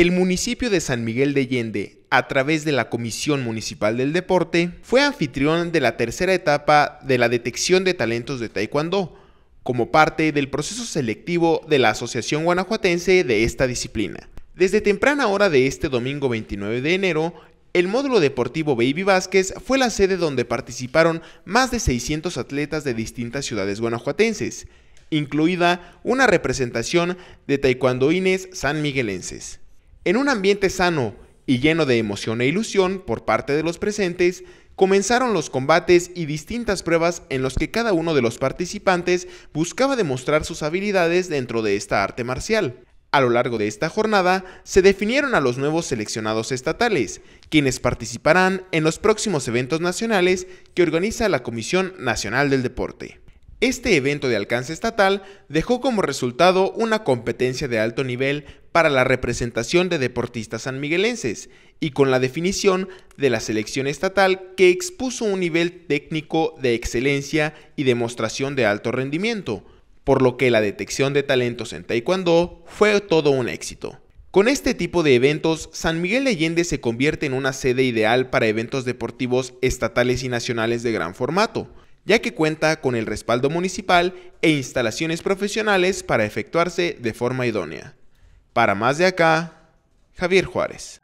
el municipio de San Miguel de Allende, a través de la Comisión Municipal del Deporte, fue anfitrión de la tercera etapa de la detección de talentos de Taekwondo, como parte del proceso selectivo de la Asociación Guanajuatense de esta disciplina. Desde temprana hora de este domingo 29 de enero, el módulo deportivo Baby Vázquez fue la sede donde participaron más de 600 atletas de distintas ciudades guanajuatenses, incluida una representación de taekwondoines sanmiguelenses. En un ambiente sano y lleno de emoción e ilusión por parte de los presentes, comenzaron los combates y distintas pruebas en los que cada uno de los participantes buscaba demostrar sus habilidades dentro de esta arte marcial. A lo largo de esta jornada se definieron a los nuevos seleccionados estatales, quienes participarán en los próximos eventos nacionales que organiza la Comisión Nacional del Deporte. Este evento de alcance estatal dejó como resultado una competencia de alto nivel para la representación de deportistas sanmiguelenses y con la definición de la selección estatal que expuso un nivel técnico de excelencia y demostración de alto rendimiento, por lo que la detección de talentos en Taekwondo fue todo un éxito. Con este tipo de eventos, San Miguel de Allende se convierte en una sede ideal para eventos deportivos estatales y nacionales de gran formato, ya que cuenta con el respaldo municipal e instalaciones profesionales para efectuarse de forma idónea. Para más de acá, Javier Juárez.